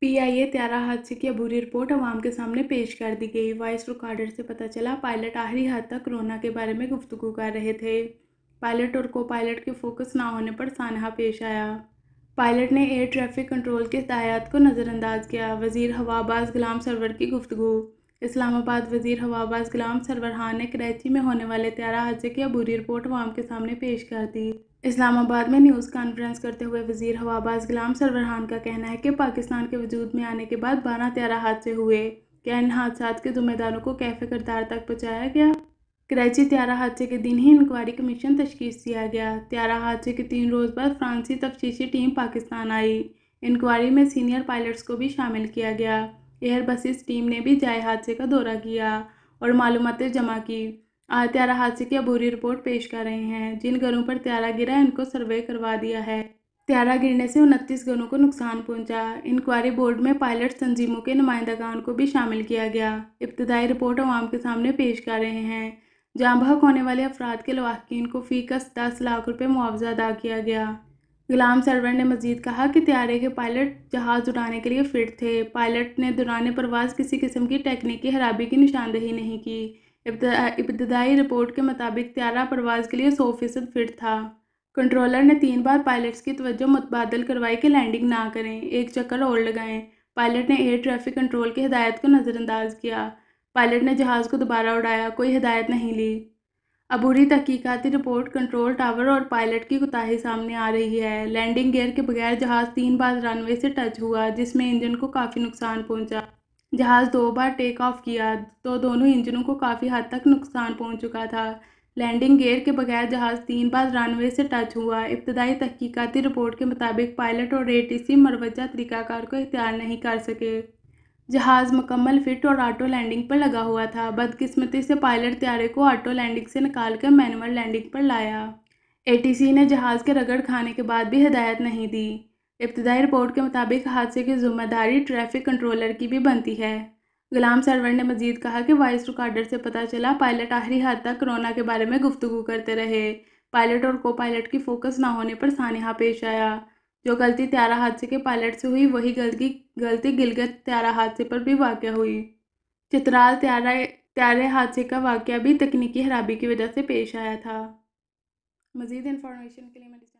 PIA त्यारा हादसे की अबूरी report अवाम के सामने पेश कर दी गई वॉइस रिकॉर्डर से पता चला पायलट आखिरी हद तक कोरोना के बारे में गुफ्तु कर रहे थे पायलट और को पायलट के फोकस ना होने पर सानहा पेश आया पायलट ने एयर ट्रैफिक कंट्रोल के हदायत को नज़रअंदाज किया वजीर हवाबाज गुलाम सरवर की गुफ्तु इस्लामाबाद वजीर हवाबाज गुलाम सरवरहान ने कराची में होने वाले त्यारा हादसे की अबूरी रिपोर्ट वाम के सामने पेश कर दी इस्लामाबाद में न्यूज़ कॉन्फ्रेंस करते हुए वजीर हवाबाज गुलाम सरवरहान का कहना है कि पाकिस्तान के वजूद में आने के बाद बारह त्यारा हादसे हुए क्या इन हादसा के जुम्मेदारों को कैफे करदार तक पहुँचाया गया कराची त्यारा हादसे के दिन ही इंक्वायरी कमीशन तशखीस दिया गया त्यारा हादसे के तीन रोज़ बाद फ्रांसी तफ्तीशी टीम पाकिस्तान आई इंक्वायरी में सीनियर पायलट्स को भी शामिल किया गया एयर बसेस टीम ने भी जाए हादसे का दौरा किया और मालूम जमा की त्यारा हादसे की अबूरी रिपोर्ट पेश कर रहे हैं जिन घरों पर त्यारा गिरा उनको सर्वे करवा दिया है त्यारा गिरने से उनतीस घरों को नुकसान पहुंचा इंक्वायरी बोर्ड में पायलट तंजीमों के नुमाइंदागान को भी शामिल किया गया इब्तदाई रिपोर्ट अवाम के सामने पेश कर रहे हैं जहाँ बहक होने वाले अफराद के लवाकिन को फीकस दस लाख रुपये मुआवजा अदा किया गया गुलाम सरवर ने मजीद कहा कि त्यारे के पायलट जहाज़ उड़ाने के लिए फिट थे पायलट ने दौरान परवाज़ किसी किस्म की टेक्निकी खराबी की निशानदेही नहीं की इब्तदाई रिपोर्ट के मुताबिक त्यारा परवाज़ के लिए सौ फ़ीसद फिट था कंट्रोलर ने तीन बार पायलट्स की तवज्जो मुतबादल करवाई कि लैंडिंग ना करें एक चक्कर और लगाएं पायलट ने एयर ट्रैफिक कंट्रोल की हिदायत को नज़रअंदाज किया पायलट ने जहाज़ को दोबारा उड़ाया कोई हिदायत नहीं ली अबूरी तहकीकती रिपोर्ट कंट्रोल टावर और पायलट की कोताही सामने आ रही है लैंडिंग गियर के बगैर जहाज़ तीन बार रनवे से टच हुआ जिसमें इंजन को काफ़ी नुकसान पहुंचा जहाज़ दो बार टेक ऑफ किया तो दोनों इंजनों को काफ़ी हद तक नुकसान पहुंच चुका था लैंडिंग गेयर के बगैर जहाज़ तीन बार रनवे से टच हुआ इब्तदाई तहकीकती रिपोर्ट के मुताबिक पायलट और इसी मरवजा तरीक़ाकार को इख्तियार नहीं कर सके जहाज़ मुकम्मल फिट और ऑटो लैंडिंग पर लगा हुआ था बदकिस्मती से पायलट त्यारे को ऑटो लैंडिंग से निकाल कर मैनुअल लैंडिंग पर लाया एटीसी ने जहाज़ के रगड़ खाने के बाद भी हिदायत नहीं दी इब्तदाई रिपोर्ट के मुताबिक हादसे की जिम्मेदारी ट्रैफिक कंट्रोलर की भी बनती है गुलाम सरवर ने मजीद कहा कि वॉइस रिकॉर्डर से पता चला पायलट आखिरी हद तक कोरोना के बारे में गुफ्तु करते रहे पायलट और को पायलट की फोकस ना होने पर सानहा पेश आया जो गलती त्यारा हादसे के पायलट से हुई वही गलती गलती गिलगत त्यारा हादसे पर भी वाक़ हुई चित्राल त्यारा त्यारे हादसे का वाक़ भी तकनीकी खराबी की वजह से पेश आया था मज़ीद इन्फॉर्मेशन के लिए मैं